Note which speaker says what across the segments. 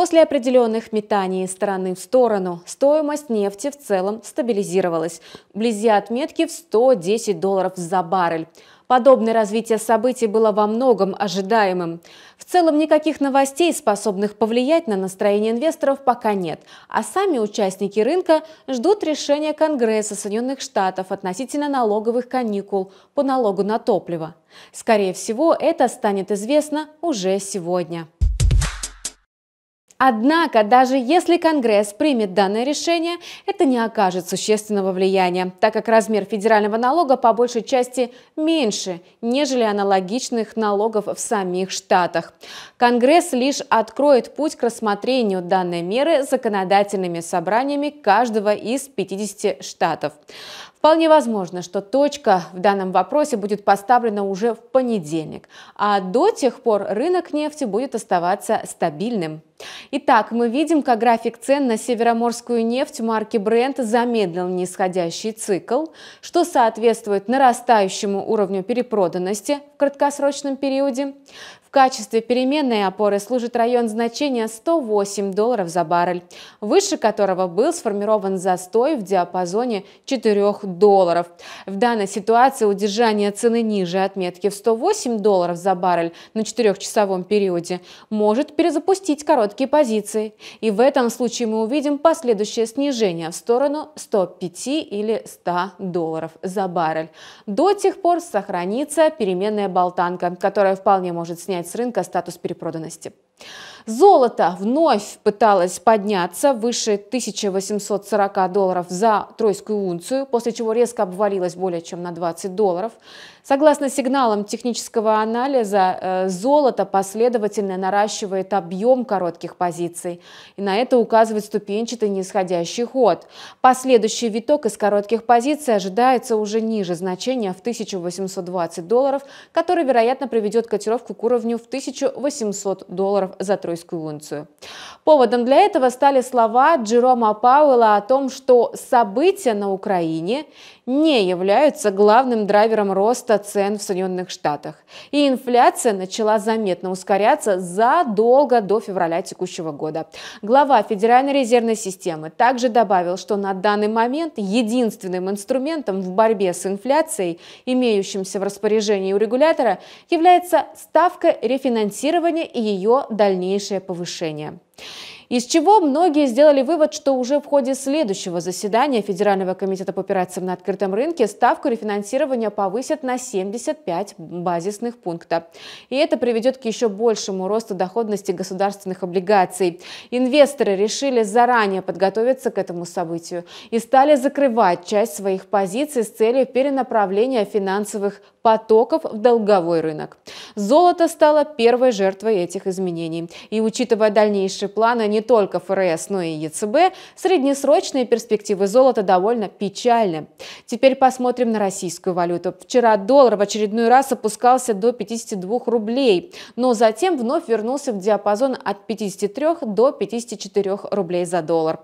Speaker 1: После определенных метаний стороны в сторону стоимость нефти в целом стабилизировалась, вблизи отметки в 110 долларов за баррель. Подобное развитие событий было во многом ожидаемым. В целом никаких новостей, способных повлиять на настроение инвесторов, пока нет. А сами участники рынка ждут решения Конгресса Соединенных Штатов относительно налоговых каникул по налогу на топливо. Скорее всего, это станет известно уже сегодня. Однако, даже если Конгресс примет данное решение, это не окажет существенного влияния, так как размер федерального налога по большей части меньше, нежели аналогичных налогов в самих штатах. Конгресс лишь откроет путь к рассмотрению данной меры законодательными собраниями каждого из 50 штатов. Вполне возможно, что точка в данном вопросе будет поставлена уже в понедельник, а до тех пор рынок нефти будет оставаться стабильным. Итак, мы видим, как график цен на североморскую нефть марки Brent замедлил нисходящий цикл, что соответствует нарастающему уровню перепроданности в краткосрочном периоде. В качестве переменной опоры служит район значения 108 долларов за баррель, выше которого был сформирован застой в диапазоне 4 долларов. В данной ситуации удержание цены ниже отметки в 108 долларов за баррель на 4-часовом периоде может перезапустить короткий короткие позиции, и в этом случае мы увидим последующее снижение в сторону 105 или 100 долларов за баррель. До тех пор сохранится переменная болтанка, которая вполне может снять с рынка статус перепроданности. Золото вновь пыталось подняться выше 1840 долларов за тройскую унцию, после чего резко обвалилось более чем на 20 долларов. Согласно сигналам технического анализа, э, золото последовательно наращивает объем коротких позиций, и на это указывает ступенчатый нисходящий ход. Последующий виток из коротких позиций ожидается уже ниже значения в 1820 долларов, который, вероятно, приведет котировку к уровню в 1800 долларов долларов за тройскую унцию. Поводом для этого стали слова Джерома Пауэлла о том, что события на Украине не являются главным драйвером роста цен в Соединенных Штатах. И инфляция начала заметно ускоряться задолго до февраля текущего года. Глава Федеральной резервной системы также добавил, что на данный момент единственным инструментом в борьбе с инфляцией, имеющимся в распоряжении у регулятора, является ставка рефинансирования и ее дальнейшее повышение из чего многие сделали вывод, что уже в ходе следующего заседания Федерального комитета по операциям на открытом рынке ставку рефинансирования повысят на 75 базисных пунктов. И это приведет к еще большему росту доходности государственных облигаций. Инвесторы решили заранее подготовиться к этому событию и стали закрывать часть своих позиций с целью перенаправления финансовых потоков в долговой рынок. Золото стало первой жертвой этих изменений. И учитывая дальнейшие планы а не только ФРС, но и ЕЦБ, среднесрочные перспективы золота довольно печальны. Теперь посмотрим на российскую валюту. Вчера доллар в очередной раз опускался до 52 рублей, но затем вновь вернулся в диапазон от 53 до 54 рублей за доллар.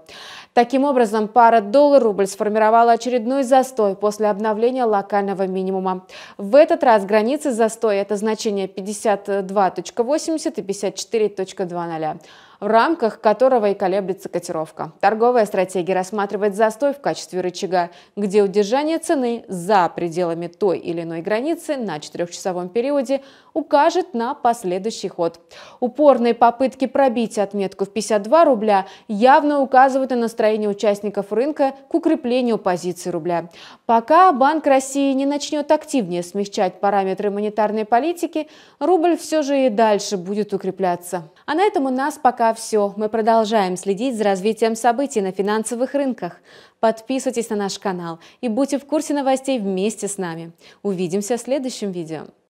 Speaker 1: Таким образом, пара доллар-рубль сформировала очередной застой после обновления локального минимума. В этот раз границы застоя – это значение 52.80 и 54.20 в рамках которого и колеблется котировка. Торговая стратегия рассматривает застой в качестве рычага, где удержание цены за пределами той или иной границы на четырехчасовом периоде укажет на последующий ход. Упорные попытки пробить отметку в 52 рубля явно указывают на настроение участников рынка к укреплению позиции рубля. Пока Банк России не начнет активнее смягчать параметры монетарной политики, рубль все же и дальше будет укрепляться. А на этом у нас пока пока все. Мы продолжаем следить за развитием событий на финансовых рынках. Подписывайтесь на наш канал и будьте в курсе новостей вместе с нами. Увидимся в следующем видео.